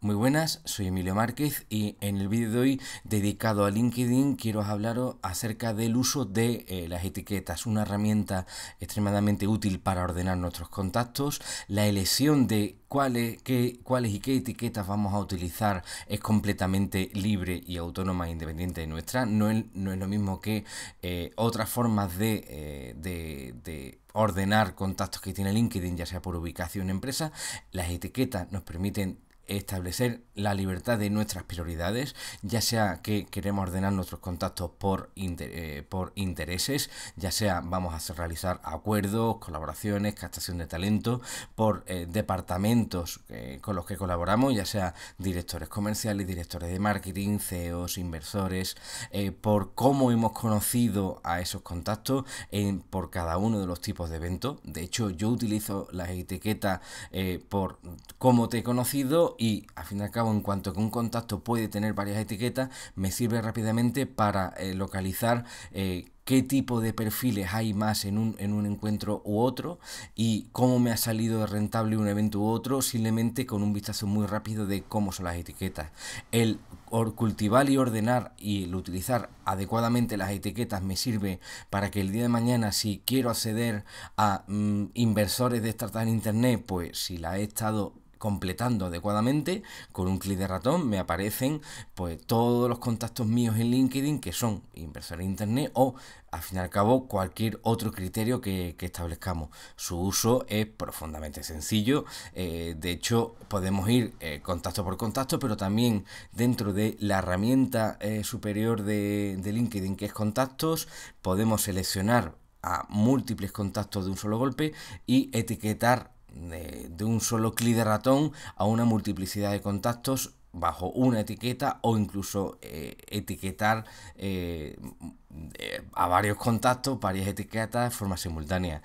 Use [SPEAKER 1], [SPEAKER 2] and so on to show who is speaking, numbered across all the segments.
[SPEAKER 1] Muy buenas, soy Emilio Márquez y en el vídeo de hoy dedicado a LinkedIn quiero hablaros acerca del uso de eh, las etiquetas, una herramienta extremadamente útil para ordenar nuestros contactos, la elección de cuáles, qué, cuáles y qué etiquetas vamos a utilizar es completamente libre y autónoma e independiente de nuestra, no es, no es lo mismo que eh, otras formas eh, de, de ordenar contactos que tiene LinkedIn, ya sea por ubicación empresa, las etiquetas nos permiten establecer la libertad de nuestras prioridades, ya sea que queremos ordenar nuestros contactos por, eh, por intereses, ya sea vamos a realizar acuerdos, colaboraciones, captación de talento, por eh, departamentos eh, con los que colaboramos, ya sea directores comerciales, directores de marketing, CEOs, inversores, por cómo hemos conocido a esos contactos por cada uno de los tipos de eventos. De hecho, yo utilizo las etiquetas por cómo te he conocido y al fin y al cabo en cuanto que un contacto puede tener varias etiquetas, me sirve rápidamente para eh, localizar eh, qué tipo de perfiles hay más en un, encuentro u otro y cómo me ha salido rentable un evento u otro, simplemente con un vistazo muy rápido de cómo son las etiquetas. El cultivar y ordenar y el utilizar adecuadamente las etiquetas me sirve para que el día de mañana si quiero acceder a mm, inversores de startups en internet, pues si la he estado completando adecuadamente, con un clic de ratón me aparecen pues todos los contactos míos en LinkedIn que son inversores de internet o al fin y al cabo cualquier otro criterio que, establezcamos. Su uso es profundamente sencillo, eh, de hecho podemos ir eh, contacto por contacto, pero también dentro de la herramienta eh, superior de, de LinkedIn que es contactos, podemos seleccionar a múltiples contactos de un solo golpe y etiquetar de, un solo clic de ratón a una multiplicidad de contactos bajo una etiqueta o incluso eh, etiquetar eh, eh, a varios contactos, varias etiquetas de forma simultánea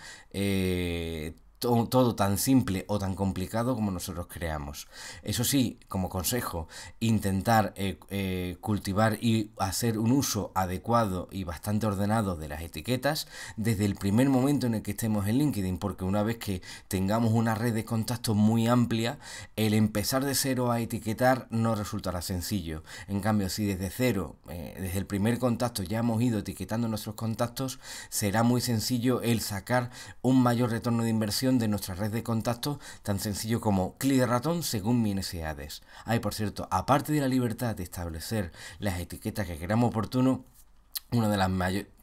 [SPEAKER 1] todo tan simple o tan complicado como nosotros creamos. Eso sí, como consejo, intentar eh, eh, cultivar y hacer un uso adecuado y bastante ordenado de las etiquetas desde el primer momento en el que estemos en LinkedIn, porque una vez que tengamos una red de contactos muy amplia, el empezar de cero a etiquetar no resultará sencillo. En cambio, si desde cero, eh, desde el primer contacto ya hemos ido etiquetando nuestros contactos, será muy sencillo el sacar un mayor retorno de inversión de nuestra red de contactos tan sencillo como clic de ratón según mis necesidades. Hay, por cierto, aparte de la libertad de establecer las etiquetas que queramos oportuno, una de las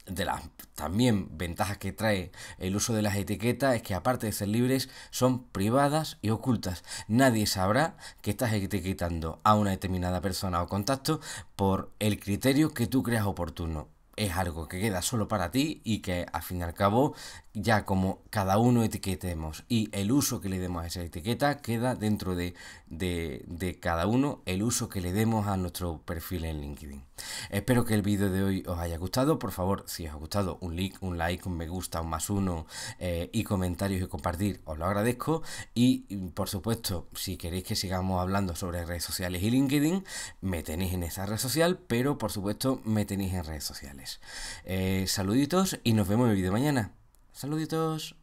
[SPEAKER 1] de las también ventajas que trae el uso de las etiquetas es que aparte de ser libres son privadas y ocultas. Nadie sabrá que estás etiquetando a una determinada persona o contacto por el criterio que tú creas oportuno es algo que queda solo para ti y que al fin y al cabo ya como cada uno etiquetemos y el uso que le demos a esa etiqueta queda dentro de, cada uno el uso que le demos a nuestro perfil en LinkedIn. Espero que el vídeo de hoy os haya gustado. Por favor, si os ha gustado, un like, un like, un me gusta, un más uno eh, y comentarios y compartir, os lo agradezco. Y por supuesto, si queréis que sigamos hablando sobre redes sociales y LinkedIn, me tenéis en esa red social, pero por supuesto me tenéis en redes sociales saluditos y nos vemos en el vídeo mañana. Saluditos.